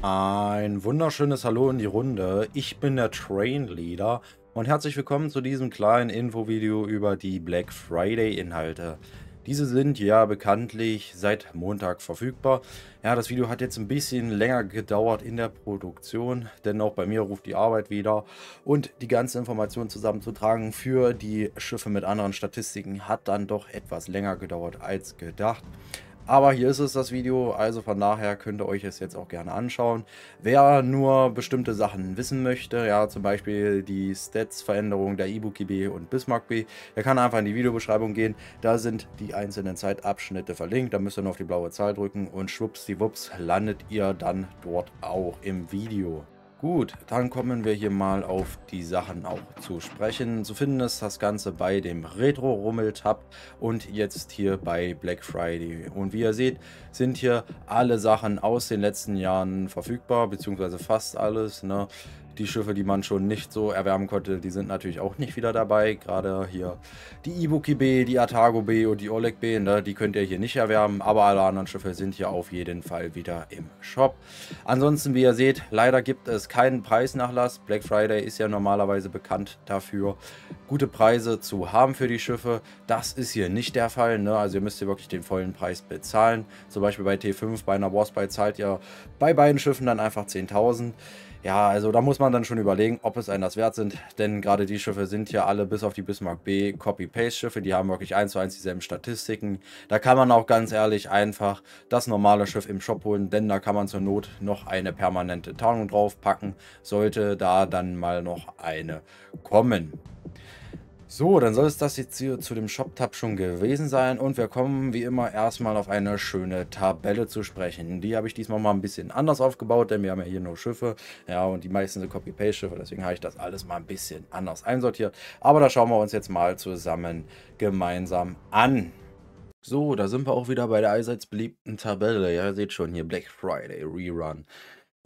Ein wunderschönes Hallo in die Runde. Ich bin der Train Leader und herzlich willkommen zu diesem kleinen Infovideo über die Black Friday Inhalte. Diese sind ja bekanntlich seit Montag verfügbar. Ja, das Video hat jetzt ein bisschen länger gedauert in der Produktion, denn auch bei mir ruft die Arbeit wieder. Und die ganze Information zusammenzutragen für die Schiffe mit anderen Statistiken hat dann doch etwas länger gedauert als gedacht. Aber hier ist es das Video, also von daher könnt ihr euch es jetzt auch gerne anschauen. Wer nur bestimmte Sachen wissen möchte, ja zum Beispiel die Stats-Veränderung der Ibuki B und Bismarck B, der kann einfach in die Videobeschreibung gehen. Da sind die einzelnen Zeitabschnitte verlinkt. Da müsst ihr nur auf die blaue Zahl drücken und schwuppsdiwupps landet ihr dann dort auch im Video. Gut, dann kommen wir hier mal auf die Sachen auch zu sprechen. Zu finden ist das Ganze bei dem Retro-Rummel-Tab und jetzt hier bei Black Friday. Und wie ihr seht, sind hier alle Sachen aus den letzten Jahren verfügbar, beziehungsweise fast alles. Ne? Die Schiffe, die man schon nicht so erwärmen konnte, die sind natürlich auch nicht wieder dabei. Gerade hier die Ibuki B, die Atago B und die Oleg B, ne, die könnt ihr hier nicht erwärmen. Aber alle anderen Schiffe sind hier auf jeden Fall wieder im Shop. Ansonsten, wie ihr seht, leider gibt es keinen Preisnachlass. Black Friday ist ja normalerweise bekannt dafür, gute Preise zu haben für die Schiffe. Das ist hier nicht der Fall. Ne? Also ihr müsst hier wirklich den vollen Preis bezahlen. Zum Beispiel bei T5, bei einer Warspy zahlt ihr bei beiden Schiffen dann einfach 10.000. Ja, also da muss man dann schon überlegen, ob es einen das wert sind, denn gerade die Schiffe sind ja alle bis auf die Bismarck B Copy-Paste-Schiffe, die haben wirklich eins zu eins dieselben Statistiken. Da kann man auch ganz ehrlich einfach das normale Schiff im Shop holen, denn da kann man zur Not noch eine permanente Tarnung draufpacken, sollte da dann mal noch eine kommen. So, dann soll es das jetzt hier zu dem Shop-Tab schon gewesen sein und wir kommen wie immer erstmal auf eine schöne Tabelle zu sprechen. Die habe ich diesmal mal ein bisschen anders aufgebaut, denn wir haben ja hier nur Schiffe, ja, und die meisten sind Copy-Paste-Schiffe, deswegen habe ich das alles mal ein bisschen anders einsortiert. Aber da schauen wir uns jetzt mal zusammen gemeinsam an. So, da sind wir auch wieder bei der allseits beliebten Tabelle. Ja, ihr seht schon hier Black Friday Rerun.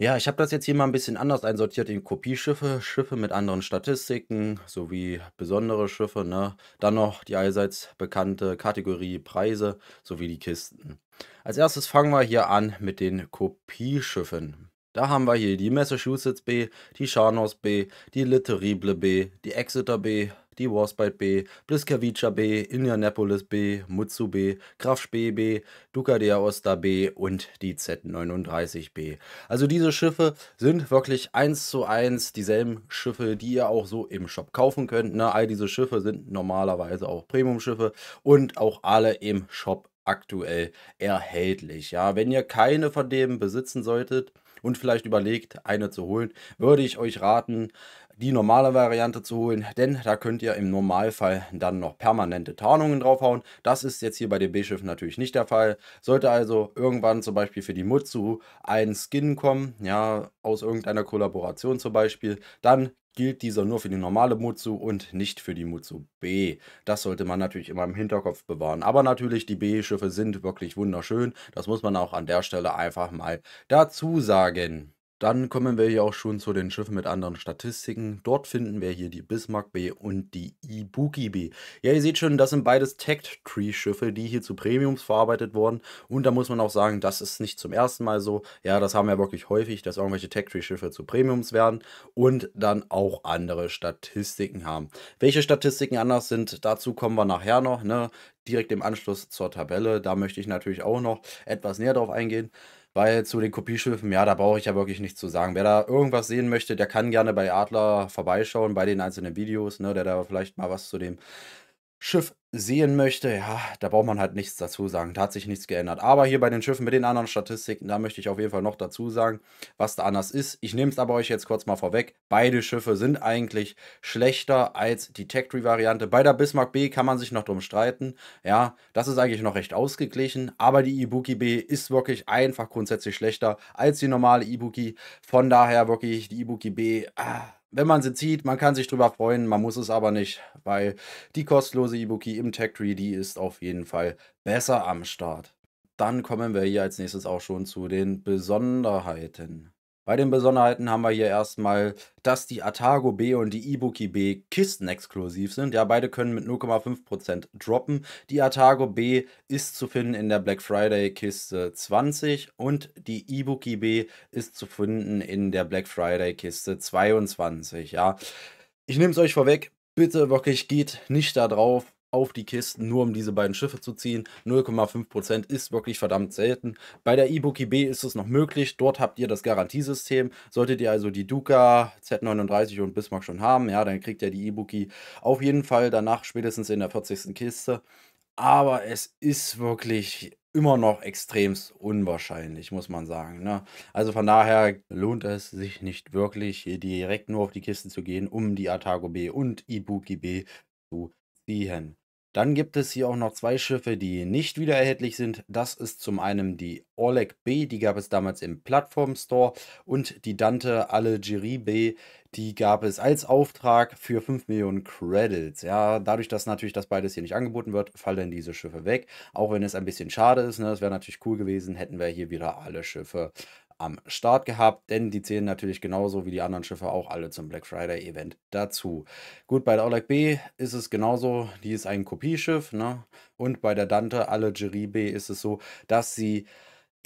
Ja, ich habe das jetzt hier mal ein bisschen anders einsortiert in Kopieschiffe, Schiffe mit anderen Statistiken sowie besondere Schiffe, ne? Dann noch die allseits bekannte Kategorie Preise sowie die Kisten. Als erstes fangen wir hier an mit den Kopieschiffen. Da haben wir hier die Massachusetts B, die Charnos B, die Litterible B, die Exeter B, die Warspite B, Bliskavica B, Indianapolis B, Mutsu B, Graf B B, Ducadea Osta B und die Z39 B. Also diese Schiffe sind wirklich eins zu eins dieselben Schiffe, die ihr auch so im Shop kaufen könnt. Ne? All diese Schiffe sind normalerweise auch Premium-Schiffe und auch alle im Shop aktuell erhältlich. Ja, wenn ihr keine von denen besitzen solltet und vielleicht überlegt, eine zu holen, würde ich euch raten, die normale Variante zu holen, denn da könnt ihr im Normalfall dann noch permanente Tarnungen draufhauen. Das ist jetzt hier bei den B-Schiffen natürlich nicht der Fall. Sollte also irgendwann zum Beispiel für die Mutsu ein Skin kommen, ja, aus irgendeiner Kollaboration zum Beispiel, dann gilt dieser nur für die normale Mutsu und nicht für die Mutsu B. Das sollte man natürlich immer im Hinterkopf bewahren. Aber natürlich, die B-Schiffe sind wirklich wunderschön. Das muss man auch an der Stelle einfach mal dazu sagen. Dann kommen wir hier auch schon zu den Schiffen mit anderen Statistiken. Dort finden wir hier die Bismarck B und die Ibuki B. Ja, ihr seht schon, das sind beides Tech-Tree-Schiffe, die hier zu Premiums verarbeitet wurden. Und da muss man auch sagen, das ist nicht zum ersten Mal so. Ja, das haben wir wirklich häufig, dass irgendwelche Tech-Tree-Schiffe zu Premiums werden und dann auch andere Statistiken haben. Welche Statistiken anders sind, dazu kommen wir nachher noch. Ne? Direkt im Anschluss zur Tabelle, da möchte ich natürlich auch noch etwas näher drauf eingehen. Weil zu den Kopieschiffen, ja, da brauche ich ja wirklich nichts zu sagen. Wer da irgendwas sehen möchte, der kann gerne bei Adler vorbeischauen, bei den einzelnen Videos, ne, der da vielleicht mal was zu dem Schiff sehen möchte, ja, da braucht man halt nichts dazu sagen. Da hat sich nichts geändert. Aber hier bei den Schiffen mit den anderen Statistiken, da möchte ich auf jeden Fall noch dazu sagen, was da anders ist. Ich nehme es aber euch jetzt kurz mal vorweg. Beide Schiffe sind eigentlich schlechter als die Tech-Tree-Variante. Bei der Bismarck B kann man sich noch drum streiten. Ja, das ist eigentlich noch recht ausgeglichen. Aber die Ibuki B ist wirklich einfach grundsätzlich schlechter als die normale Ibuki. Von daher wirklich die Ibuki B. Ah, wenn man sie zieht, man kann sich drüber freuen, man muss es aber nicht, weil die kostenlose Ibuki im Tech Tree, die ist auf jeden Fall besser am Start. Dann kommen wir hier als nächstes auch schon zu den Besonderheiten. Bei den Besonderheiten haben wir hier erstmal, dass die Atago B und die Ibuki B Kisten exklusiv sind. Ja, beide können mit 0,5% droppen. Die Atago B ist zu finden in der Black Friday Kiste 20 und die Ibuki B ist zu finden in der Black Friday Kiste 22. Ja, ich nehme es euch vorweg. Bitte wirklich geht nicht da drauf auf die Kisten, nur um diese beiden Schiffe zu ziehen. 0,5% ist wirklich verdammt selten. Bei der Ibuki B ist es noch möglich. Dort habt ihr das Garantiesystem. Solltet ihr also die Duca, Z39 und Bismarck schon haben, ja, dann kriegt ihr die Ibuki auf jeden Fall danach spätestens in der 40. Kiste. Aber es ist wirklich immer noch extremst unwahrscheinlich, muss man sagen. Ne? Also von daher lohnt es sich nicht wirklich, direkt nur auf die Kisten zu gehen, um die Atago B und Ibuki B zu ziehen. Dann gibt es hier auch noch zwei Schiffe, die nicht wieder erhältlich sind. Das ist zum einen die Orlec B, die gab es damals im Plattform Store und die Dante Alighieri B, die gab es als Auftrag für 5 Millionen Credits. Ja, dadurch, dass natürlich das beides hier nicht angeboten wird, fallen diese Schiffe weg. Auch wenn es ein bisschen schade ist, ne? es wäre natürlich cool gewesen, hätten wir hier wieder alle Schiffe am Start gehabt, denn die zählen natürlich genauso wie die anderen Schiffe auch alle zum Black Friday Event dazu. Gut, bei der Oleg B ist es genauso, die ist ein Kopieschiff, ne? Und bei der Dante alle B ist es so, dass sie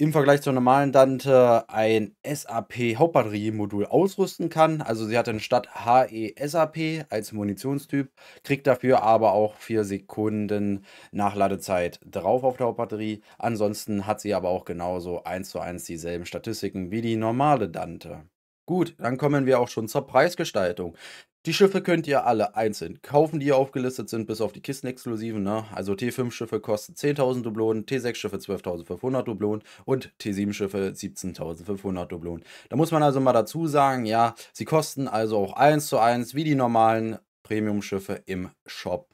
im Vergleich zur normalen Dante ein SAP Hauptbatteriemodul ausrüsten kann. Also sie hat dann statt HE SAP als Munitionstyp, kriegt dafür aber auch 4 Sekunden Nachladezeit drauf auf der Hauptbatterie. Ansonsten hat sie aber auch genauso 1 zu 1 dieselben Statistiken wie die normale Dante. Gut, dann kommen wir auch schon zur Preisgestaltung. Die Schiffe könnt ihr alle einzeln kaufen, die hier aufgelistet sind, bis auf die Kistenexklusiven. Ne? Also T5-Schiffe kosten 10.000 Dublonen, T6-Schiffe 12.500 Dublonen und T7-Schiffe 17.500 Dublonen. Da muss man also mal dazu sagen, ja, sie kosten also auch eins zu eins wie die normalen Premium-Schiffe im Shop.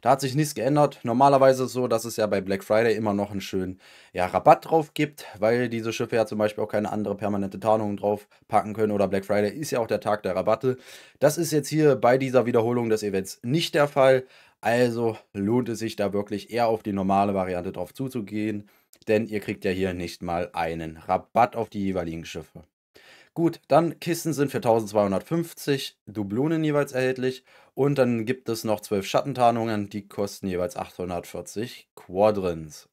Da hat sich nichts geändert. Normalerweise ist es so, dass es ja bei Black Friday immer noch einen schönen ja, Rabatt drauf gibt, weil diese Schiffe ja zum Beispiel auch keine andere permanente Tarnung drauf packen können oder Black Friday ist ja auch der Tag der Rabatte. Das ist jetzt hier bei dieser Wiederholung des Events nicht der Fall. Also lohnt es sich da wirklich eher auf die normale Variante drauf zuzugehen, denn ihr kriegt ja hier nicht mal einen Rabatt auf die jeweiligen Schiffe. Gut, dann Kisten sind für 1250 Dublonen jeweils erhältlich und dann gibt es noch zwölf Schattentarnungen, die kosten jeweils 840 Quadrants.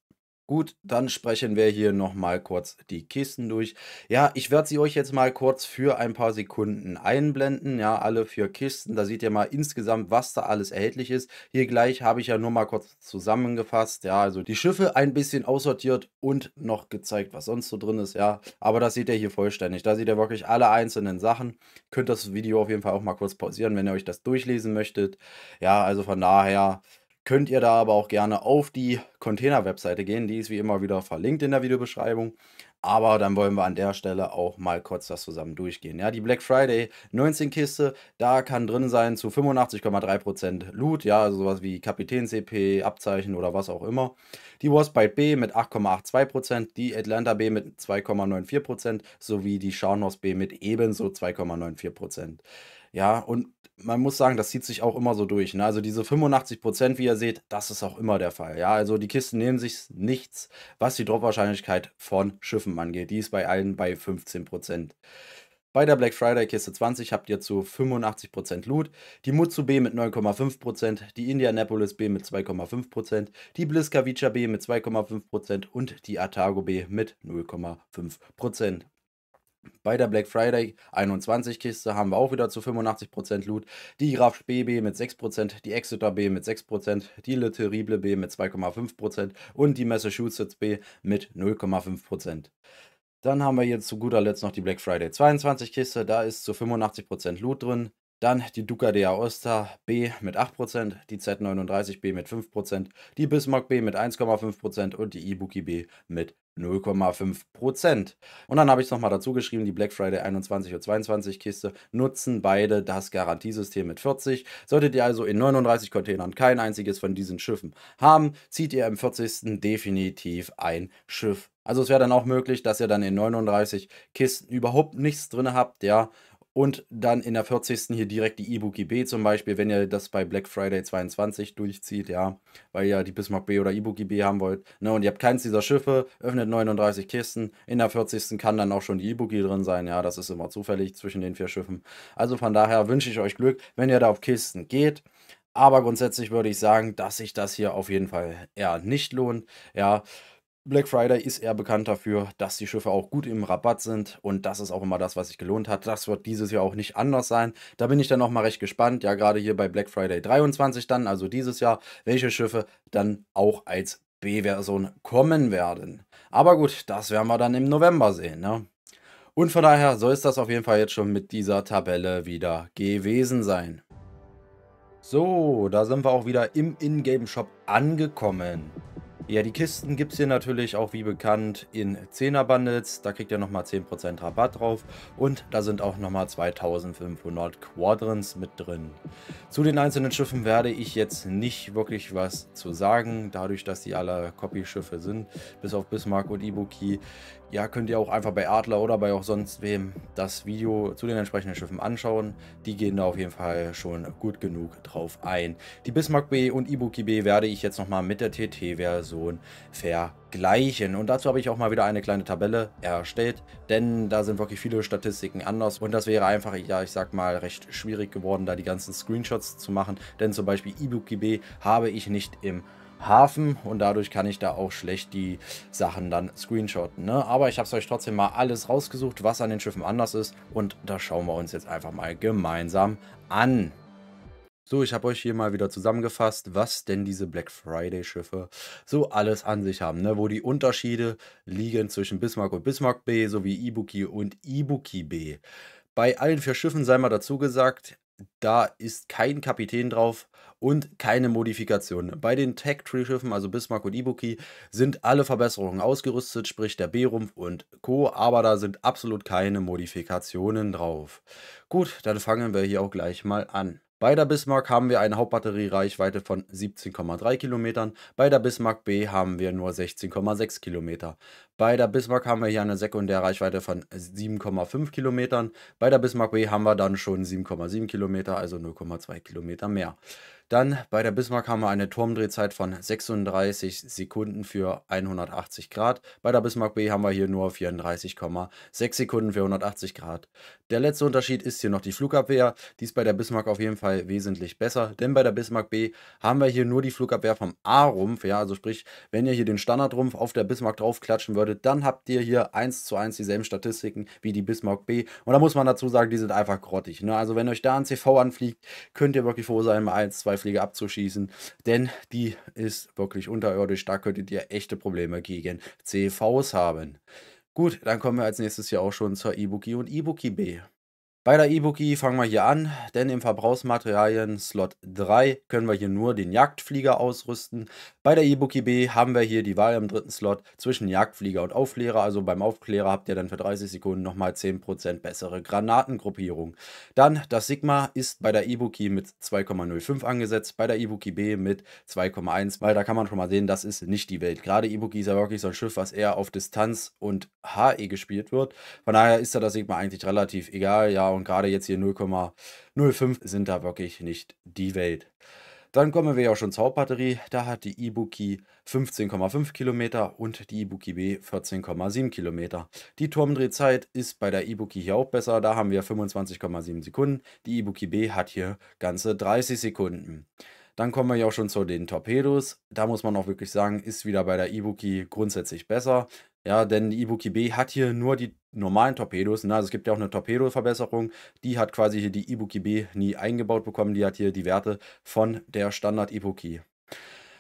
Gut, dann sprechen wir hier nochmal kurz die Kisten durch. Ja, ich werde sie euch jetzt mal kurz für ein paar Sekunden einblenden. Ja, alle vier Kisten. Da seht ihr mal insgesamt, was da alles erhältlich ist. Hier gleich habe ich ja nur mal kurz zusammengefasst. Ja, also die Schiffe ein bisschen aussortiert und noch gezeigt, was sonst so drin ist. Ja, aber das seht ihr hier vollständig. Da seht ihr wirklich alle einzelnen Sachen. Könnt das Video auf jeden Fall auch mal kurz pausieren, wenn ihr euch das durchlesen möchtet. Ja, also von daher... Könnt ihr da aber auch gerne auf die Container-Webseite gehen. Die ist wie immer wieder verlinkt in der Videobeschreibung. Aber dann wollen wir an der Stelle auch mal kurz das zusammen durchgehen. Ja, die Black Friday 19 Kiste, da kann drin sein zu 85,3% Loot, ja, also sowas wie Kapitän CP, Abzeichen oder was auch immer. Die Warspite B mit 8,82%, die Atlanta B mit 2,94% sowie die Scharnhorst B mit ebenso 2,94%. Ja, und man muss sagen, das zieht sich auch immer so durch. Ne? Also diese 85 Prozent, wie ihr seht, das ist auch immer der Fall. Ja, also die Kisten nehmen sich nichts, was die Dropwahrscheinlichkeit von Schiffen angeht. Die ist bei allen bei 15 Prozent. Bei der Black Friday Kiste 20 habt ihr zu 85% Loot, die Mutsu B mit 9,5%, die Indianapolis B mit 2,5%, die Bliskavica B mit 2,5% und die Atago B mit 0,5%. Bei der Black Friday 21 Kiste haben wir auch wieder zu 85% Loot. Die Graf BB mit 6%, die Exeter B mit 6%, die Le Terrible B mit 2,5% und die Massachusetts B mit 0,5%. Dann haben wir jetzt zu guter Letzt noch die Black Friday 22 Kiste. Da ist zu 85% Loot drin. Dann die Duca de Aosta B mit 8%, die Z39B mit 5%, die Bismarck B mit 1,5% und die Ibuki B mit 0,5%. Und dann habe ich es nochmal dazu geschrieben, die Black Friday 21 und 22 Kiste nutzen beide das Garantiesystem mit 40. Solltet ihr also in 39 Containern kein einziges von diesen Schiffen haben, zieht ihr im 40. definitiv ein Schiff. Also es wäre dann auch möglich, dass ihr dann in 39 Kisten überhaupt nichts drin habt, ja, und dann in der 40. hier direkt die E-Book e B zum Beispiel, wenn ihr das bei Black Friday 22 durchzieht, ja, weil ihr die Bismarck B oder E-Book e B haben wollt. Ne, und ihr habt keins dieser Schiffe, öffnet 39 Kisten. In der 40. kann dann auch schon die E-Book e drin sein. Ja, das ist immer zufällig zwischen den vier Schiffen. Also von daher wünsche ich euch Glück, wenn ihr da auf Kisten geht. Aber grundsätzlich würde ich sagen, dass sich das hier auf jeden Fall eher nicht lohnt. Ja, Black Friday ist eher bekannt dafür, dass die Schiffe auch gut im Rabatt sind und das ist auch immer das, was sich gelohnt hat. Das wird dieses Jahr auch nicht anders sein. Da bin ich dann auch mal recht gespannt, ja gerade hier bei Black Friday 23 dann, also dieses Jahr, welche Schiffe dann auch als B-Version kommen werden. Aber gut, das werden wir dann im November sehen, ne? Und von daher soll es das auf jeden Fall jetzt schon mit dieser Tabelle wieder gewesen sein. So, da sind wir auch wieder im Ingame-Shop angekommen. Ja, die Kisten gibt es hier natürlich auch wie bekannt in 10er Bundles. Da kriegt ihr nochmal 10% Rabatt drauf und da sind auch nochmal 2500 Quadrants mit drin. Zu den einzelnen Schiffen werde ich jetzt nicht wirklich was zu sagen, dadurch, dass die alle Copy-Schiffe sind, bis auf Bismarck und Ibuki ja, könnt ihr auch einfach bei Adler oder bei auch sonst wem das Video zu den entsprechenden Schiffen anschauen. Die gehen da auf jeden Fall schon gut genug drauf ein. Die Bismarck B und Ibuki B werde ich jetzt nochmal mit der TT-Version vergleichen. Und dazu habe ich auch mal wieder eine kleine Tabelle erstellt, denn da sind wirklich viele Statistiken anders. Und das wäre einfach, ja, ich sag mal, recht schwierig geworden, da die ganzen Screenshots zu machen. Denn zum Beispiel Ibuki B habe ich nicht im Hafen und dadurch kann ich da auch schlecht die Sachen dann screenshotten. Ne? Aber ich habe es euch trotzdem mal alles rausgesucht, was an den Schiffen anders ist und das schauen wir uns jetzt einfach mal gemeinsam an. So, ich habe euch hier mal wieder zusammengefasst, was denn diese Black Friday Schiffe so alles an sich haben, ne? wo die Unterschiede liegen zwischen Bismarck und Bismarck B sowie Ibuki und Ibuki B. Bei allen vier Schiffen sei mal dazu gesagt, da ist kein Kapitän drauf und keine Modifikation. Bei den Tech Tree Schiffen, also Bismarck und Ibuki, sind alle Verbesserungen ausgerüstet, sprich der B-Rumpf und Co., aber da sind absolut keine Modifikationen drauf. Gut, dann fangen wir hier auch gleich mal an. Bei der Bismarck haben wir eine Hauptbatteriereichweite von 17,3 Kilometern, bei der Bismarck B haben wir nur 16,6 Kilometer. Bei der Bismarck haben wir hier eine Sekundärreichweite von 7,5 Kilometern, bei der Bismarck B haben wir dann schon 7,7 Kilometer, also 0,2 Kilometer mehr. Dann bei der Bismarck haben wir eine Turmdrehzeit von 36 Sekunden für 180 Grad. Bei der Bismarck B haben wir hier nur 34,6 Sekunden für 180 Grad. Der letzte Unterschied ist hier noch die Flugabwehr. Die ist bei der Bismarck auf jeden Fall wesentlich besser, denn bei der Bismarck B haben wir hier nur die Flugabwehr vom A-Rumpf. Ja, also sprich, wenn ihr hier den Standardrumpf auf der Bismarck draufklatschen würdet, dann habt ihr hier 1 zu 1 dieselben Statistiken wie die Bismarck B. Und da muss man dazu sagen, die sind einfach grottig. Ne? Also wenn euch da ein CV anfliegt, könnt ihr wirklich froh sein, mal 1, 2, Zweifliege abzuschießen, denn die ist wirklich unterirdisch. Da könntet ihr echte Probleme gegen CVs haben. Gut, dann kommen wir als nächstes hier auch schon zur Ibuki und Ibuki B. Bei der E-Bookie fangen wir hier an, denn im Verbrauchsmaterialien Slot 3 können wir hier nur den Jagdflieger ausrüsten. Bei der E-Bookie B haben wir hier die Wahl im dritten Slot zwischen Jagdflieger und Aufklärer. Also beim Aufklärer habt ihr dann für 30 Sekunden nochmal 10% bessere Granatengruppierung. Dann das Sigma ist bei der E-Bookie mit 2,05 angesetzt, bei der E-Bookie B mit 2,1, weil da kann man schon mal sehen, das ist nicht die Welt. Gerade E-Bookie ist ja wirklich so ein Schiff, was eher auf Distanz und HE gespielt wird. Von daher ist da das Sigma eigentlich relativ egal, ja und gerade jetzt hier 0,05 sind da wirklich nicht die Welt. Dann kommen wir ja auch schon zur Hauptbatterie. Da hat die Ibuki 15,5 Kilometer und die Ibuki B 14,7 Kilometer. Die Turmdrehzeit ist bei der Ibuki hier auch besser. Da haben wir 25,7 Sekunden. Die Ibuki B hat hier ganze 30 Sekunden. Dann kommen wir ja auch schon zu den Torpedos. Da muss man auch wirklich sagen, ist wieder bei der Ibuki grundsätzlich besser. Ja, denn die Ibuki B hat hier nur die normalen Torpedos. Ne? Also es gibt ja auch eine Torpedoverbesserung. Die hat quasi hier die Ibuki B nie eingebaut bekommen. Die hat hier die Werte von der Standard Ibuki.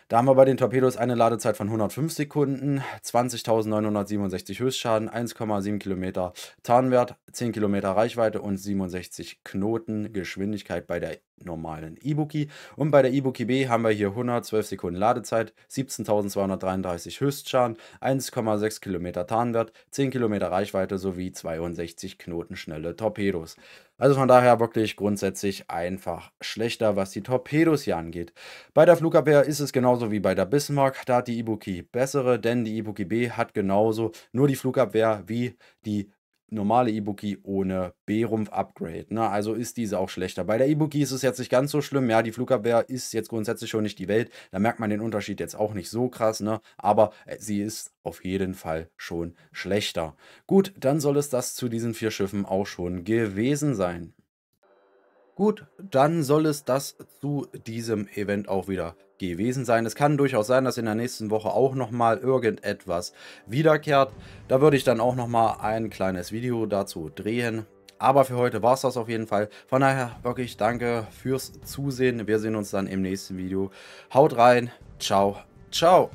Da haben wir bei den Torpedos eine Ladezeit von 105 Sekunden, 20.967 Höchstschaden, 1,7 Kilometer Tarnwert, 10 Kilometer Reichweite und 67 Knoten Geschwindigkeit bei der normalen Ibuki. Und bei der Ibuki B haben wir hier 112 Sekunden Ladezeit, 17.233 Höchstschaden, 1,6 Kilometer Tarnwert, 10 Kilometer Reichweite sowie 62 Knoten schnelle Torpedos. Also von daher wirklich grundsätzlich einfach schlechter, was die Torpedos hier angeht. Bei der Flugabwehr ist es genauso wie bei der Bismarck, da hat die Ibuki bessere, denn die Ibuki B hat genauso nur die Flugabwehr wie die normale Ibuki ohne B-Rumpf-Upgrade. Ne? Also ist diese auch schlechter. Bei der Ibuki ist es jetzt nicht ganz so schlimm. Ja, die Flugabwehr ist jetzt grundsätzlich schon nicht die Welt. Da merkt man den Unterschied jetzt auch nicht so krass. Ne? Aber äh, sie ist auf jeden Fall schon schlechter. Gut, dann soll es das zu diesen vier Schiffen auch schon gewesen sein. Gut, dann soll es das zu diesem Event auch wieder gewesen sein. Es kann durchaus sein, dass in der nächsten Woche auch nochmal irgendetwas wiederkehrt. Da würde ich dann auch nochmal ein kleines Video dazu drehen. Aber für heute war es das auf jeden Fall. Von daher wirklich danke fürs Zusehen. Wir sehen uns dann im nächsten Video. Haut rein. Ciao. Ciao.